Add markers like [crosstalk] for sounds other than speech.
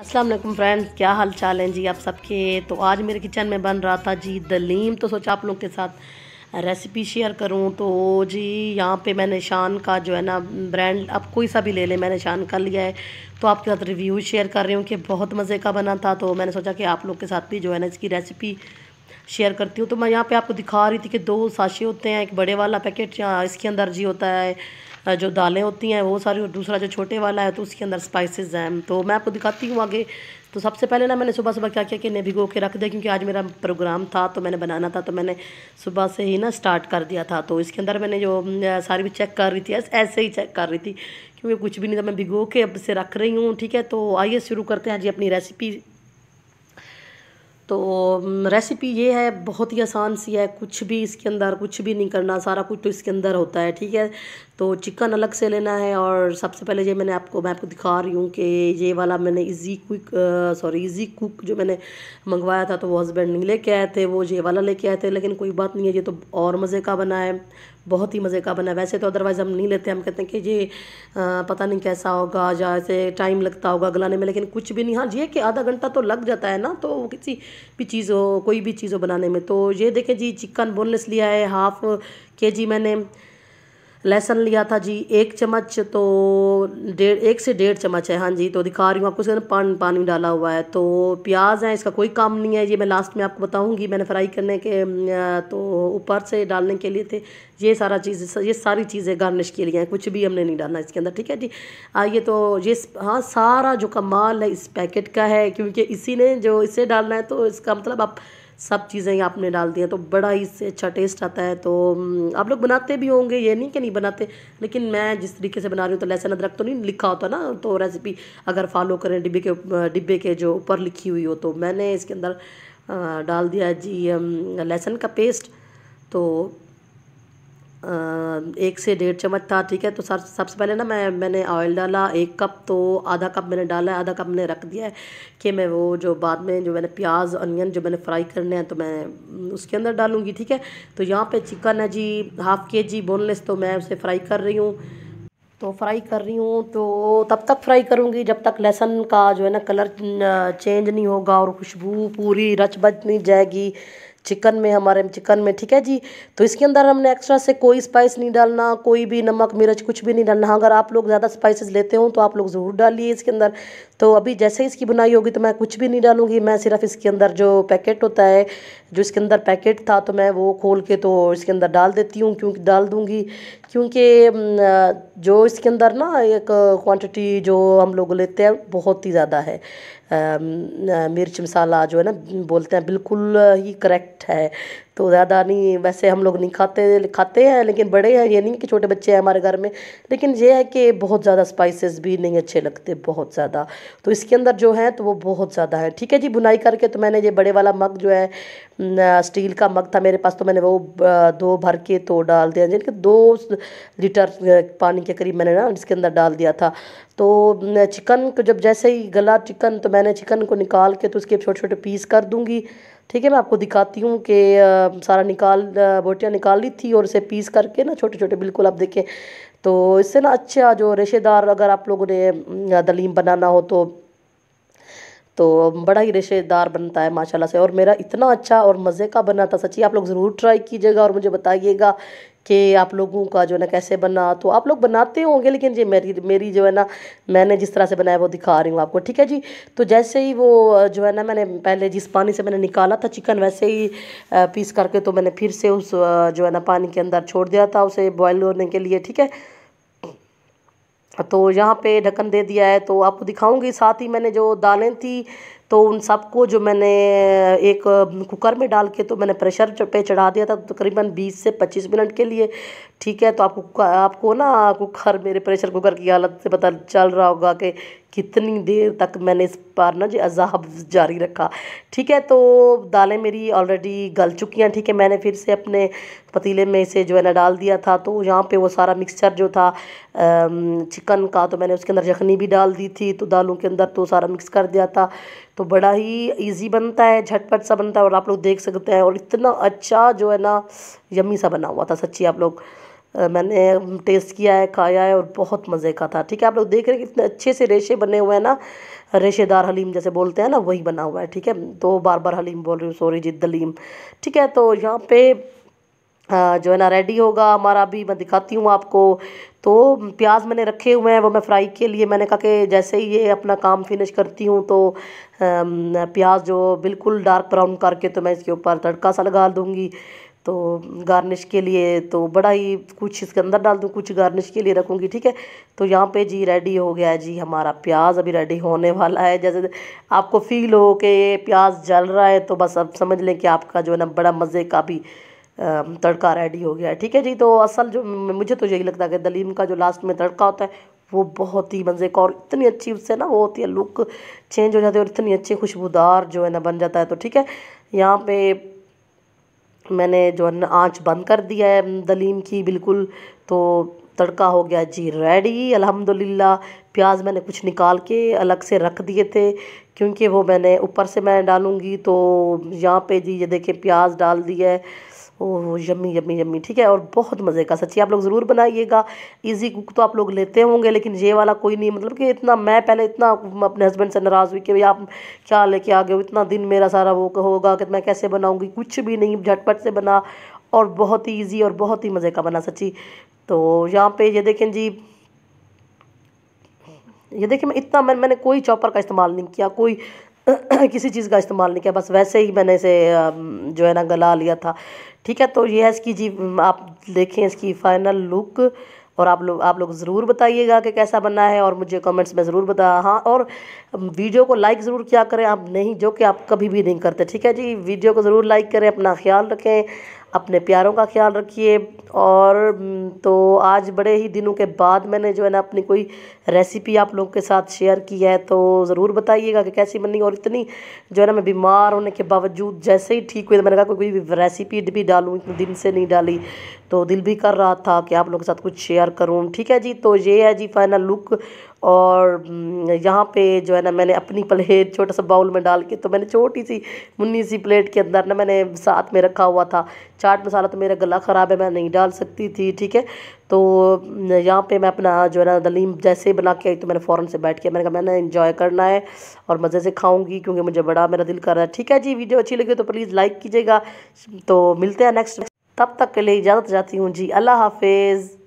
Aslam friends क्या हाल चाल हैं जी आप सबके तो आज मेरे किचन में बन रहा था जी दलीम तो सोचा आप लोग के साथ रेसिपी शेयर करूं तो जी यहाँ पे मैंने शान का जो है ना ब्रांड अब कोई सा भी ले लें मैंने शान का लिया है तो आपके साथ रिव्यू शेयर कर रही हूँ कि बहुत मज़े का बना था तो मैंने सोचा कि आप लोग के साथ भी जो है ना इसकी रेसिपी शेयर करती हूँ तो मैं यहाँ पर आपको दिखा रही थी कि दो साशे होते हैं एक बड़े वाला पैकेट इसके अंदर जी होता है जो दालें होती हैं वो सारी और दूसरा जो छोटे वाला है तो उसके अंदर स्पाइसेस हैं तो मैं आपको दिखाती हूँ आगे तो सबसे पहले ना मैंने सुबह सुबह क्या किया कि इन्हें भिगो के रख दिया क्योंकि आज मेरा प्रोग्राम था तो मैंने बनाना था तो मैंने सुबह से ही ना स्टार्ट कर दिया था तो इसके अंदर मैंने जो सारी भी चेक कर रही थी ऐसे ही चेक कर रही थी क्योंकि कुछ भी नहीं था मैं भिगो के अब से रख रही हूँ ठीक है तो आइए शुरू करते हैं जी अपनी रेसिपी तो रेसिपी ये है बहुत ही आसान सी है कुछ भी इसके अंदर कुछ भी नहीं करना सारा कुछ तो इसके अंदर होता है ठीक है तो चिकन अलग से लेना है और सबसे पहले ये मैंने आपको मैं आपको दिखा रही हूँ कि ये वाला मैंने easy quick sorry easy cook जो मैंने मंगवाया था तो वो हस्बैंड नहीं लेके आए थे वो ये वाला लेके आए थे लेकिन कोई बात नहीं है ये तो और मज़े का बना है बहुत ही मज़े का बना वैसे तो अदरवाइज़ हम नहीं लेते हम कहते हैं कि ये पता नहीं कैसा होगा या ऐसे टाइम लगता होगा गलाने में लेकिन कुछ भी नहीं हाँ ये कि आधा घंटा तो लग जाता है ना तो किसी भी चीज़ हो कोई भी चीज़ हो बनाने में तो ये देखें जी चिकन बोनलेस लिया है हाफ़ के जी मैंने लहसन लिया था जी एक चम्मच तो डेढ़ एक से डेढ़ चम्मच है हाँ जी तो दिखा रही हूँ आपको इसका पान पानी डाला हुआ है तो प्याज है इसका कोई काम नहीं है ये मैं लास्ट में आपको बताऊँगी मैंने फ्राई करने के तो ऊपर से डालने के लिए थे ये सारा चीज़ ये सारी चीज़ें गार्निश के लिए हैं कुछ भी हमने नहीं डालना इसके अंदर ठीक है जी आइए तो ये हाँ सारा जो कमाल है इस पैकेट का है क्योंकि इसी ने जो इसे डालना है तो इसका मतलब आप सब चीज़ें ही आपने डाल दी हैं तो बड़ा ही इससे अच्छा टेस्ट आता है तो आप लोग बनाते भी होंगे ये नहीं कि नहीं बनाते लेकिन मैं जिस तरीके से बना रही हूँ तो लहसुन अदरक तो नहीं लिखा होता ना तो रेसिपी अगर फॉलो करें डिब्बे के डिब्बे के जो ऊपर लिखी हुई हो तो मैंने इसके अंदर डाल दिया जी लहसुन का पेस्ट तो एक से डेढ़ चम्मच था ठीक है तो सर सबसे पहले ना मैं मैंने ऑयल डाला एक कप तो आधा कप मैंने डाला है आधा कप मैंने रख दिया है कि मैं वो जो बाद में जो मैंने प्याज अनियन जो मैंने फ्राई करने हैं तो मैं उसके अंदर डालूंगी ठीक है तो यहाँ पे चिकन है जी हाफ़ के जी बोनलेस तो मैं उसे फ्राई कर रही हूँ तो फ्राई कर रही हूँ तो तब तक फ्राई करूँगी जब तक लहसुन का जो है ना कलर चेंज नहीं होगा और खुशबू पूरी रच बच नहीं जाएगी चिकन में हमारे चिकन में ठीक है जी तो इसके अंदर हमने एक्स्ट्रा से कोई स्पाइस नहीं डालना कोई भी नमक मिर्च कुछ भी नहीं डालना हाँ, अगर आप लोग ज़्यादा स्पाइसेस लेते हो तो आप लोग ज़रूर डालिए इसके अंदर तो अभी जैसे इसकी बनाई होगी तो मैं कुछ भी नहीं डालूंगी मैं सिर्फ इसके अंदर जो पैकेट होता है जो इसके अंदर पैकेट था तो मैं वो खोल के तो इसके अंदर डाल देती हूँ क्योंकि डाल दूँगी क्योंकि जो इसके अंदर ना एक क्वांटिटी जो हम लोग लेते हैं बहुत ही ज़्यादा है मिर्च मसाला जो है ना बोलते हैं बिल्कुल ही करेक्ट है तो ज़्यादा नहीं वैसे हम लोग नहीं खाते खाते हैं लेकिन बड़े हैं ये नहीं कि छोटे बच्चे हैं हमारे घर में लेकिन ये है कि बहुत ज़्यादा स्पाइसेस भी नहीं अच्छे लगते बहुत ज़्यादा तो इसके अंदर जो है तो वो बहुत ज़्यादा है ठीक है जी बुनाई करके तो मैंने ये बड़े वाला मग जो है स्टील का मग था मेरे पास तो मैंने वो दो भर के तो डाल दिया जिनके दो लीटर पानी के करीब मैंने ना इसके अंदर डाल दिया था तो चिकन को जब जैसे ही गला चिकन तो मैंने चिकन को निकाल के तो उसके छोटे छोटे पीस कर दूँगी ठीक है मैं आपको दिखाती हूँ कि सारा निकाल बोटियाँ निकाल ली थी और इसे पीस करके ना छोटे छोटे बिल्कुल आप देखें तो इससे ना अच्छा जो रेशेदार अगर आप लोगों ने दलीम बनाना हो तो तो बड़ा ही रेशेदार बनता है माशाल्लाह से और मेरा इतना अच्छा और मज़े का बना था सच्ची आप लोग ज़रूर ट्राई कीजिएगा और मुझे बताइएगा कि आप लोगों का जो है ना कैसे बना तो आप लोग बनाते होंगे लेकिन जी मेरी मेरी जो है ना मैंने जिस तरह से बनाया वो दिखा रही हूँ आपको ठीक है जी तो जैसे ही वो जो है ना मैंने पहले जिस पानी से मैंने निकाला था चिकन वैसे ही पीस करके तो मैंने फिर से उस जो है ना पानी के अंदर छोड़ दिया था उसे बॉयल होने के लिए ठीक है तो यहाँ पे ढक्कन दे दिया है तो आपको दिखाऊंगी साथ ही मैंने जो दालें थी तो उन सबको जो मैंने एक कुकर में डाल के तो मैंने प्रेशर पे चढ़ा दिया था तकरीबन तो 20 से 25 मिनट के लिए ठीक है तो आपको आपको ना कुकर मेरे प्रेशर कुकर की हालत से पता चल रहा होगा कि कितनी देर तक मैंने इस बार ना जी अजाब जारी रखा ठीक है तो दालें मेरी ऑलरेडी गल चुकी हैं ठीक है मैंने फिर से अपने पतीले में इसे जो है ना डाल दिया था तो यहाँ पे वो सारा मिक्सचर जो था चिकन का तो मैंने उसके अंदर यखनी भी डाल दी थी तो दालों के अंदर तो सारा मिक्स कर दिया था तो बड़ा ही ईजी बनता है झटपट सा बनता है और आप लोग देख सकते हैं और इतना अच्छा जो है ना यमी सा बना हुआ था सच्ची आप लोग मैंने टेस्ट किया है खाया है और बहुत मज़े का था ठीक है आप लोग देख रहे हैं कितने अच्छे से रेशे बने हुए हैं ना रेशेदार हलीम जैसे बोलते हैं ना वही बना हुआ है ठीक है तो बार बार हलीम बोल रही हूँ सॉरी जिद हलीम ठीक है तो यहाँ पे जो है ना रेडी होगा हमारा अभी मैं दिखाती हूँ आपको तो प्याज मैंने रखे हुए हैं वो मैं फ्राई के लिए मैंने कहा कि जैसे ही ये अपना काम फिनिश करती हूँ तो प्याज जो बिल्कुल डार्क ब्राउन करके तो मैं इसके ऊपर तड़का सा लगा दूँगी तो गार्निश के लिए तो बड़ा ही कुछ इसके अंदर डाल दूँ कुछ गार्निश के लिए रखूँगी ठीक है तो यहाँ पे जी रेडी हो गया है जी हमारा प्याज अभी रेडी होने वाला है जैसे आपको फील हो कि प्याज जल रहा है तो बस अब समझ लें कि आपका जो है ना बड़ा मज़े का भी तड़का रेडी हो गया है ठीक है जी तो असल जो मुझे तो यही लगता है कि दलीम का जो लास्ट में तड़का होता है वो बहुत ही मज़े का और इतनी अच्छी उससे ना वो होती है लुक चेंज हो जाती है और इतनी अच्छी खुशबूदार जो है ना बन जाता है तो ठीक है यहाँ पे मैंने जो है ना आँच बंद कर दिया है दलीम की बिल्कुल तो तड़का हो गया जी रेडी अल्हम्दुलिल्लाह प्याज मैंने कुछ निकाल के अलग से रख दिए थे क्योंकि वो मैंने ऊपर से मैं डालूँगी तो यहाँ पे जी ये देखें प्याज डाल दिया है ओह यम्मी यम्मी यम्मी ठीक है और बहुत मज़े का सच्ची आप लोग ज़रूर बनाइएगा इजी कुक तो आप लोग लेते होंगे लेकिन ये वाला कोई नहीं मतलब कि इतना मैं पहले इतना अपने हस्बैंड से नाराज़ हुई कि भाई आप क्या लेके आ गए हो इतना दिन मेरा सारा वो होगा कि मैं कैसे बनाऊँगी कुछ भी नहीं झटपट से बना और बहुत ही ईजी और बहुत ही मज़े का बना सच्ची तो यहाँ पर ये देखें जी ये देखिए मैं इतना मैं मैंने कोई चॉपर का इस्तेमाल नहीं किया कोई [clears throat] किसी चीज़ का इस्तेमाल नहीं किया बस वैसे ही मैंने इसे जो है ना गला लिया था ठीक है तो यह है इसकी जी आप देखें इसकी फ़ाइनल लुक और आप लोग आप लोग ज़रूर बताइएगा कि कैसा बना है और मुझे कमेंट्स में ज़रूर बता हाँ और वीडियो को लाइक ज़रूर किया करें आप नहीं जो कि आप कभी भी नहीं करते ठीक है जी वीडियो को ज़रूर लाइक करें अपना ख्याल रखें अपने प्यारों का ख्याल रखिए और हम्म, तो आज बड़े ही दिनों के बाद मैंने जो है ना अपनी कोई रेसिपी आप लोगों के साथ शेयर की है तो ज़रूर बताइएगा कि कैसी बनी और इतनी जो है ना मैं बीमार होने के बावजूद जैसे ही ठीक हुई तो मैंने कहा कोई रेसिपी भी डालूँ इतने दिन से नहीं डाली तो दिल भी कर रहा था कि आप लोगों के साथ कुछ शेयर करूँ ठीक है जी तो ये है जी फाइनल लुक और हम्म, यहाँ पे जो है ना मैंने अपनी प्लेट छोटा सा बाउल में डाल के तो मैंने छोटी सी मुन्नी सी प्लेट के अंदर ना मैंने साथ में रखा हुआ था चाट मसाला तो मेरा गला ख़राब है मैं नहीं डाल सकती थी ठीक है तो हम्म, यहाँ पे मैं अपना जो है ना दलीम जैसे बना के आई तो मैंने फ़ौरन से बैठ के मैंने कहा मैंने इन्जॉय करना है और मज़े से खाऊँगी क्योंकि मुझे बड़ा मेरा दिल कर रहा है ठीक है जी वीडियो अच्छी लगी तो प्लीज़ लाइक कीजिएगा तो मिलते हैं नेक्स्ट तब तक के लिए इजाज़त चाहती हूँ जी अल्लाह हाफिज़